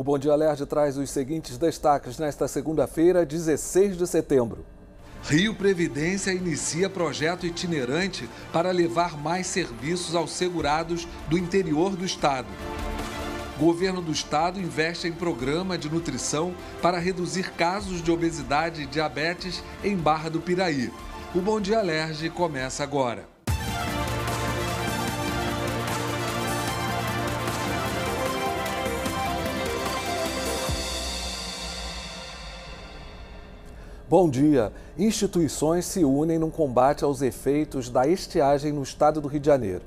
O Bom Dia Alerj traz os seguintes destaques nesta segunda-feira, 16 de setembro. Rio Previdência inicia projeto itinerante para levar mais serviços aos segurados do interior do estado. Governo do estado investe em programa de nutrição para reduzir casos de obesidade e diabetes em Barra do Piraí. O Bom Dia Alerj começa agora. Bom dia. Instituições se unem num combate aos efeitos da estiagem no estado do Rio de Janeiro.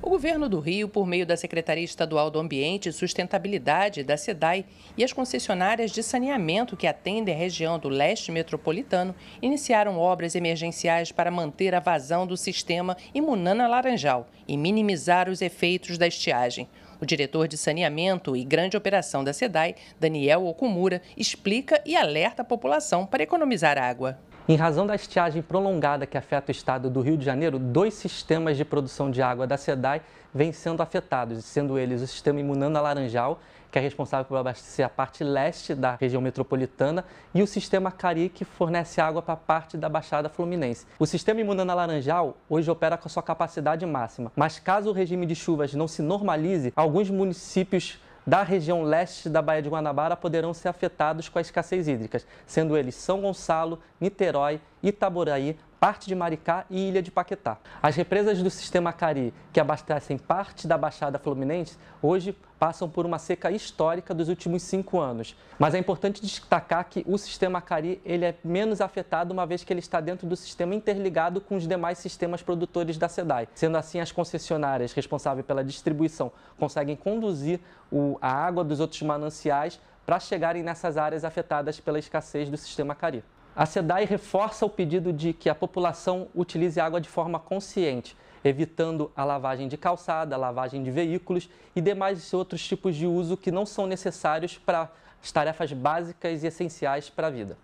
O governo do Rio, por meio da Secretaria Estadual do Ambiente e Sustentabilidade, da SEDAI, e as concessionárias de saneamento que atendem a região do leste metropolitano, iniciaram obras emergenciais para manter a vazão do sistema Imunana Laranjal e minimizar os efeitos da estiagem. O diretor de saneamento e grande operação da SEDAI, Daniel Okumura, explica e alerta a população para economizar água. Em razão da estiagem prolongada que afeta o estado do Rio de Janeiro, dois sistemas de produção de água da SEDAI vêm sendo afetados, sendo eles o sistema a laranjal que é responsável por abastecer a parte leste da região metropolitana, e o sistema Cari, que fornece água para a parte da Baixada Fluminense. O sistema a laranjal hoje opera com a sua capacidade máxima, mas caso o regime de chuvas não se normalize, alguns municípios da região leste da Baía de Guanabara poderão ser afetados com a escassez hídrica, sendo eles São Gonçalo, Niterói Itaboraí, parte de Maricá e Ilha de Paquetá. As represas do sistema Cari, que abastecem parte da Baixada Fluminense, hoje passam por uma seca histórica dos últimos cinco anos. Mas é importante destacar que o sistema Cari ele é menos afetado, uma vez que ele está dentro do sistema interligado com os demais sistemas produtores da SEDAI. Sendo assim, as concessionárias responsáveis pela distribuição conseguem conduzir o, a água dos outros mananciais para chegarem nessas áreas afetadas pela escassez do sistema Cari. A SEDAI reforça o pedido de que a população utilize água de forma consciente, evitando a lavagem de calçada, a lavagem de veículos e demais outros tipos de uso que não são necessários para as tarefas básicas e essenciais para a vida.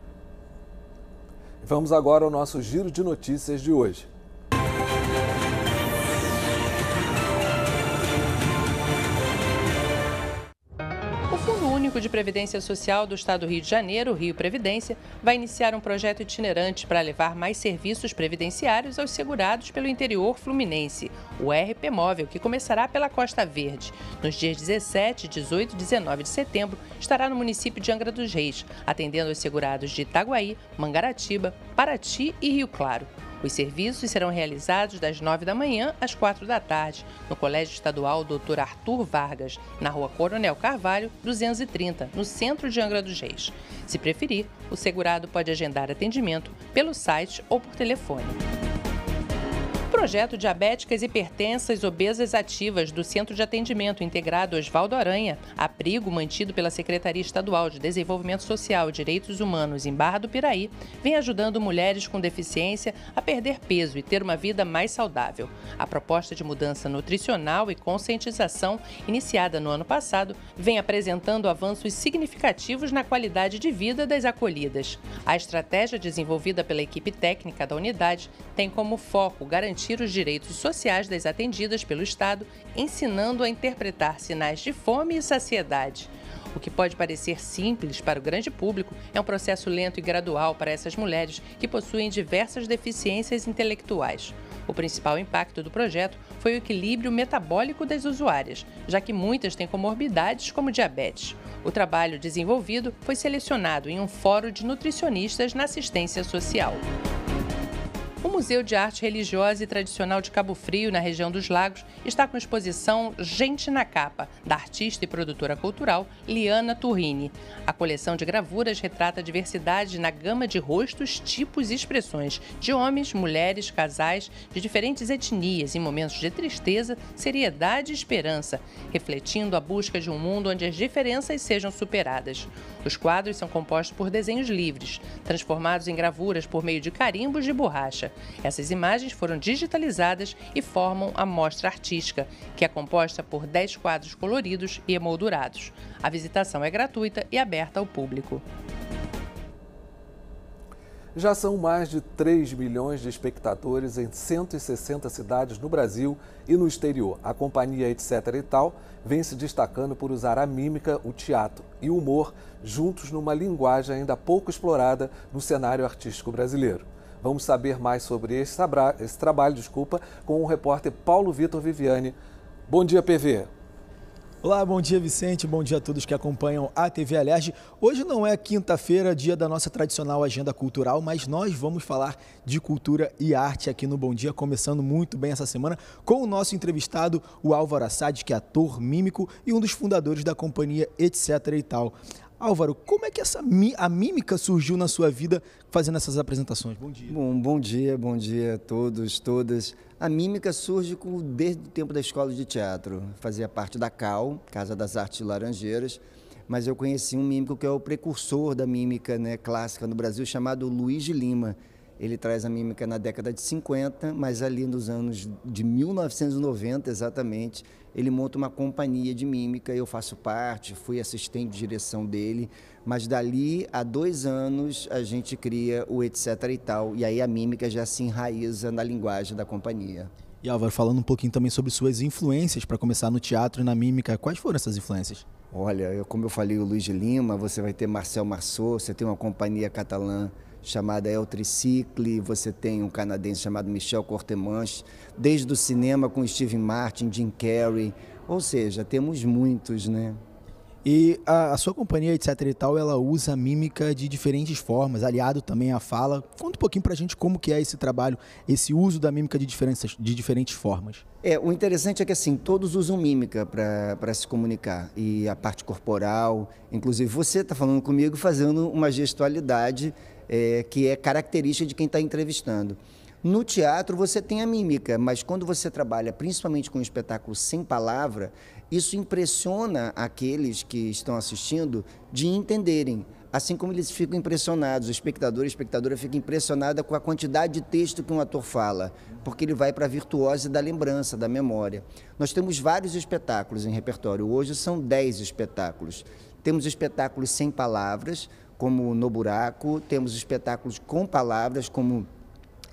Vamos agora ao nosso giro de notícias de hoje. Fundo Único de Previdência Social do Estado do Rio de Janeiro, Rio Previdência, vai iniciar um projeto itinerante para levar mais serviços previdenciários aos segurados pelo interior fluminense, o RP Móvel, que começará pela Costa Verde. Nos dias 17, 18 e 19 de setembro, estará no município de Angra dos Reis, atendendo aos segurados de Itaguaí, Mangaratiba, Paraty e Rio Claro. Os serviços serão realizados das 9 da manhã às 4 da tarde, no Colégio Estadual Dr. Arthur Vargas, na rua Coronel Carvalho, 230, no centro de Angra dos Reis. Se preferir, o segurado pode agendar atendimento pelo site ou por telefone projeto Diabéticas, Hipertensas, Obesas Ativas do Centro de Atendimento Integrado Oswaldo Aranha, abrigo mantido pela Secretaria Estadual de Desenvolvimento Social e Direitos Humanos em Barra do Piraí, vem ajudando mulheres com deficiência a perder peso e ter uma vida mais saudável. A proposta de mudança nutricional e conscientização, iniciada no ano passado, vem apresentando avanços significativos na qualidade de vida das acolhidas. A estratégia desenvolvida pela equipe técnica da unidade tem como foco garantir garantir os direitos sociais das atendidas pelo Estado, ensinando a interpretar sinais de fome e saciedade. O que pode parecer simples para o grande público é um processo lento e gradual para essas mulheres que possuem diversas deficiências intelectuais. O principal impacto do projeto foi o equilíbrio metabólico das usuárias, já que muitas têm comorbidades como diabetes. O trabalho desenvolvido foi selecionado em um fórum de nutricionistas na assistência social. O Museu de Arte Religiosa e Tradicional de Cabo Frio, na região dos Lagos, está com a exposição Gente na Capa, da artista e produtora cultural Liana Turrini. A coleção de gravuras retrata a diversidade na gama de rostos, tipos e expressões de homens, mulheres, casais de diferentes etnias em momentos de tristeza, seriedade e esperança, refletindo a busca de um mundo onde as diferenças sejam superadas. Os quadros são compostos por desenhos livres, transformados em gravuras por meio de carimbos de borracha. Essas imagens foram digitalizadas e formam a mostra artística, que é composta por 10 quadros coloridos e emoldurados. A visitação é gratuita e aberta ao público. Já são mais de 3 milhões de espectadores em 160 cidades no Brasil e no exterior. A companhia Etc e Tal vem se destacando por usar a mímica, o teatro e o humor juntos numa linguagem ainda pouco explorada no cenário artístico brasileiro. Vamos saber mais sobre esse, esse trabalho, desculpa, com o repórter Paulo Vitor Viviane. Bom dia, PV. Olá, bom dia Vicente, bom dia a todos que acompanham a TV Alerj. Hoje não é quinta-feira, dia da nossa tradicional agenda cultural, mas nós vamos falar de cultura e arte aqui no Bom Dia, começando muito bem essa semana com o nosso entrevistado, o Álvaro Assad, que é ator mímico e um dos fundadores da companhia Etc e tal. Álvaro, como é que essa a mímica surgiu na sua vida fazendo essas apresentações? Bom dia. Bom, bom dia, bom dia a todos, todas. A mímica surge com, desde o tempo da escola de teatro. Fazia parte da CAL, Casa das Artes Laranjeiras, mas eu conheci um mímico que é o precursor da mímica né, clássica no Brasil, chamado Luiz de Lima ele traz a mímica na década de 50, mas ali nos anos de 1990 exatamente, ele monta uma companhia de mímica, eu faço parte, fui assistente de direção dele, mas dali a dois anos a gente cria o etc e tal, e aí a mímica já se enraiza na linguagem da companhia. E Álvaro, falando um pouquinho também sobre suas influências, para começar no teatro e na mímica, quais foram essas influências? Olha, eu, como eu falei, o Luiz de Lima, você vai ter Marcel Marceau, você tem uma companhia catalã chamada El Tricicle, você tem um canadense chamado Michel Cortemanche, desde o cinema com Steve Martin, Jim Carrey, ou seja, temos muitos, né? E a, a, sua companhia, etc e tal, ela usa mímica de diferentes formas, aliado também à fala. Conta um pouquinho pra gente como que é esse trabalho, esse uso da mímica de, diferenças, de diferentes formas. É, o interessante é que assim, todos usam mímica para se comunicar. E a parte corporal, inclusive você está falando comigo fazendo uma gestualidade é, que é característica de quem está entrevistando. No teatro você tem a mímica, mas quando você trabalha principalmente com um espetáculo sem palavra, isso impressiona aqueles que estão assistindo de entenderem. Assim como eles ficam impressionados, o espectador, e a espectadora fica impressionada com a quantidade de texto que um ator fala, porque ele vai para a virtuose da lembrança, da memória. Nós temos vários espetáculos em repertório, hoje são 10 espetáculos. Temos espetáculos sem palavras, como No Buraco, temos espetáculos com palavras, como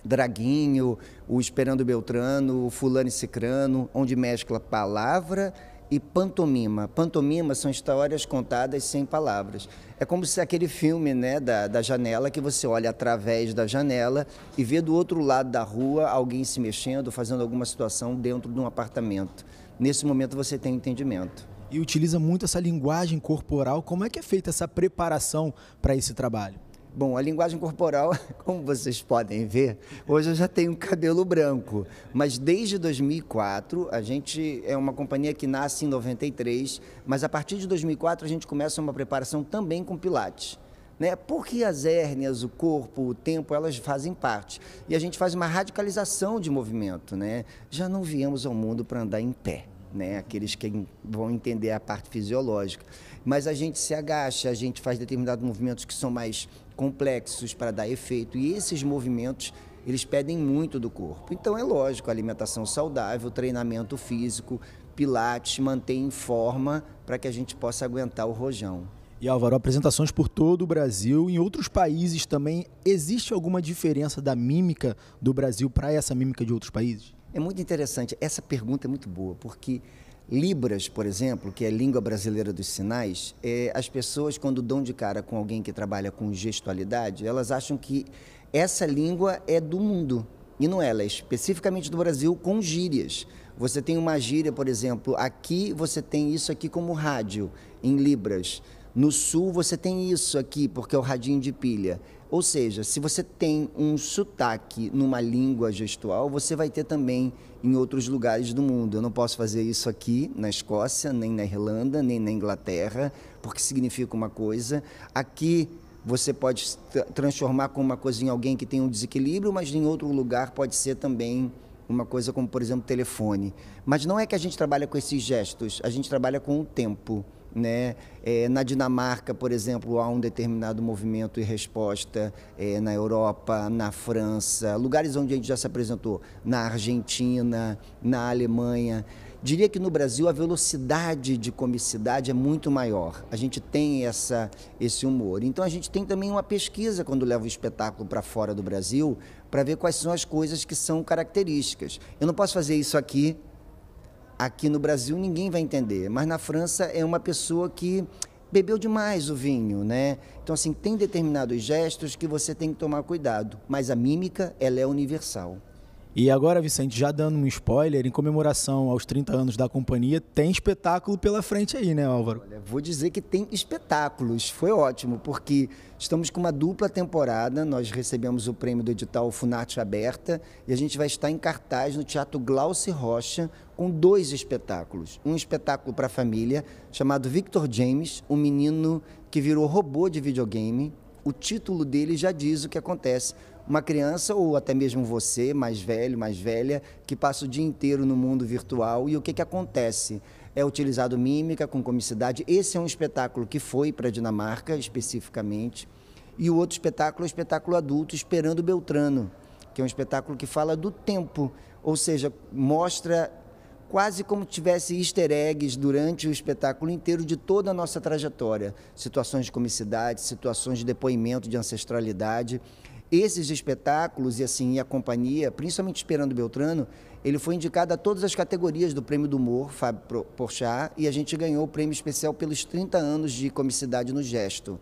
Draguinho, o Esperando Beltrano, o Fulano e Cicrano, onde mescla palavra e pantomima. Pantomima são histórias contadas sem palavras. É como se aquele filme né, da, da janela, que você olha através da janela e vê do outro lado da rua alguém se mexendo, fazendo alguma situação dentro de um apartamento. Nesse momento você tem entendimento e utiliza muito essa linguagem corporal. Como é que é feita essa preparação para esse trabalho? Bom, a linguagem corporal, como vocês podem ver, hoje eu já tenho cabelo branco, mas desde 2004, a gente é uma companhia que nasce em 93, mas a partir de 2004 a gente começa uma preparação também com pilates. Né? Porque as hérnias, o corpo, o tempo, elas fazem parte. E a gente faz uma radicalização de movimento. Né? Já não viemos ao mundo para andar em pé né? Aqueles que vão entender a parte fisiológica. Mas a gente se agacha, a gente faz determinados movimentos que são mais complexos para dar efeito e esses movimentos eles pedem muito do corpo. Então é lógico, alimentação saudável, treinamento físico, pilates, manter em forma para que a gente possa aguentar o rojão. E Álvaro, apresentações por todo o Brasil, em outros países também, existe alguma diferença da mímica do Brasil para essa mímica de outros países? É muito interessante. Essa pergunta é muito boa, porque Libras, por exemplo, que é a língua brasileira dos sinais, é, as pessoas, quando dão de cara com alguém que trabalha com gestualidade, elas acham que essa língua é do mundo. E não é, ela é especificamente do Brasil com gírias. Você tem uma gíria, por exemplo, aqui você tem isso aqui como rádio, em Libras. No sul você tem isso aqui, porque é o radinho de pilha. Ou seja, se você tem um sotaque numa língua gestual, você vai ter também em outros lugares do mundo. Eu não posso fazer isso aqui na Escócia, nem na Irlanda, nem na Inglaterra, porque significa uma coisa. Aqui você pode transformar com uma coisa em alguém que tem um desequilíbrio, mas em outro lugar pode ser também uma coisa como, por exemplo, telefone. Mas não é que a gente trabalha com esses gestos, a gente trabalha com o tempo. Né? É, na Dinamarca, por exemplo, há um determinado movimento e resposta é, na Europa, na França, lugares onde a gente já se apresentou, na Argentina, na Alemanha. Diria que no Brasil a velocidade de comicidade é muito maior. A gente tem essa, esse humor. Então a gente tem também uma pesquisa quando leva o espetáculo para fora do Brasil para ver quais são as coisas que são características. Eu não posso fazer isso aqui Aqui no Brasil ninguém vai entender, mas na França é uma pessoa que bebeu demais o vinho, né? Então assim, tem determinados gestos que você tem que tomar cuidado, mas a mímica ela é universal. E agora, Vicente, já dando um spoiler, em comemoração aos 30 anos da companhia, tem espetáculo pela frente aí, né, Álvaro? Olha, vou dizer que tem espetáculos. Foi ótimo, porque estamos com uma dupla temporada. Nós recebemos o prêmio do edital Funarte Aberta e a gente vai estar em cartaz no Teatro Glauci Rocha com dois espetáculos. Um espetáculo para a família, chamado Victor James, um menino que virou robô de videogame. O título dele já diz o que acontece. Uma criança, ou até mesmo você, mais velho, mais velha, que passa o dia inteiro no mundo virtual e o que, que acontece? é utilizado mímica com comicidade. Esse é um espetáculo que foi para a Dinamarca especificamente. E o outro espetáculo é o espetáculo adulto Esperando Beltrano, que é um espetáculo que fala do tempo, ou seja, mostra quase como tivesse easter eggs durante o espetáculo inteiro de toda a nossa trajetória. Situações de comicidade, situações de depoimento de ancestralidade. Esses espetáculos e assim a companhia, principalmente Esperando Beltrano, ele foi indicado a todas as categorias do Prêmio do Humor, Fábio Porchat, e a gente ganhou o prêmio especial pelos 30 anos de comicidade no gesto.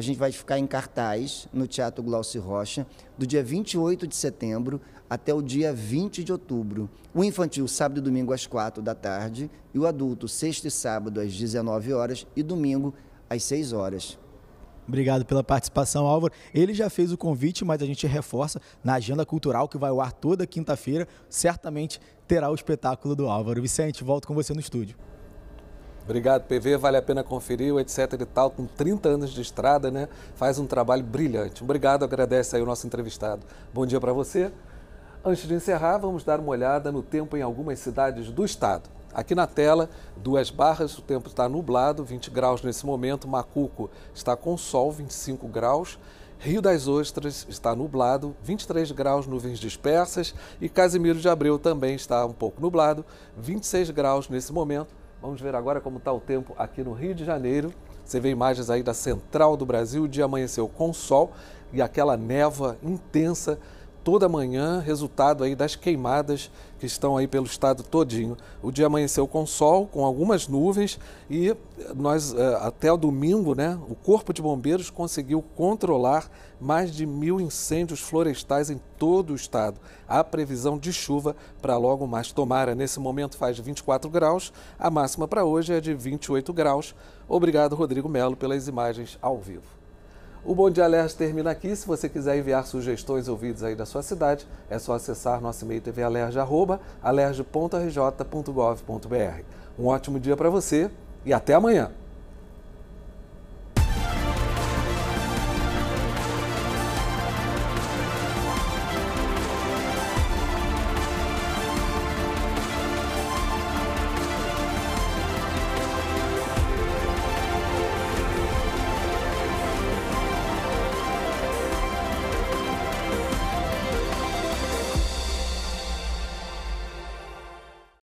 A gente vai ficar em cartaz no Teatro Glaucio Rocha, do dia 28 de setembro até o dia 20 de outubro. O infantil, sábado e domingo, às 4 da tarde, e o adulto, sexta e sábado, às 19 horas, e domingo, às 6 horas. Obrigado pela participação, Álvaro. Ele já fez o convite, mas a gente reforça na agenda cultural que vai ao ar toda quinta-feira. Certamente terá o espetáculo do Álvaro. Vicente, volto com você no estúdio. Obrigado, PV. Vale a pena conferir o etc e tal, com 30 anos de estrada, né? Faz um trabalho brilhante. Obrigado, agradece aí o nosso entrevistado. Bom dia para você. Antes de encerrar, vamos dar uma olhada no tempo em algumas cidades do estado. Aqui na tela, duas barras, o tempo está nublado, 20 graus nesse momento. Macuco está com sol, 25 graus. Rio das Ostras está nublado, 23 graus, nuvens dispersas. E Casimiro de Abreu também está um pouco nublado, 26 graus nesse momento Vamos ver agora como está o tempo aqui no Rio de Janeiro. Você vê imagens aí da central do Brasil, o dia amanheceu com sol e aquela neva intensa toda manhã, resultado aí das queimadas que estão aí pelo estado todinho. O dia amanheceu com sol, com algumas nuvens e nós eh, até o domingo, né, o Corpo de Bombeiros conseguiu controlar mais de mil incêndios florestais em todo o estado. Há previsão de chuva para logo mais tomara. Nesse momento faz 24 graus, a máxima para hoje é de 28 graus. Obrigado, Rodrigo Melo, pelas imagens ao vivo. O Bom Dia Alerj termina aqui. Se você quiser enviar sugestões ou vídeos aí da sua cidade, é só acessar nosso e-mail tvalerj.alerj.rj.gov.br. Um ótimo dia para você e até amanhã!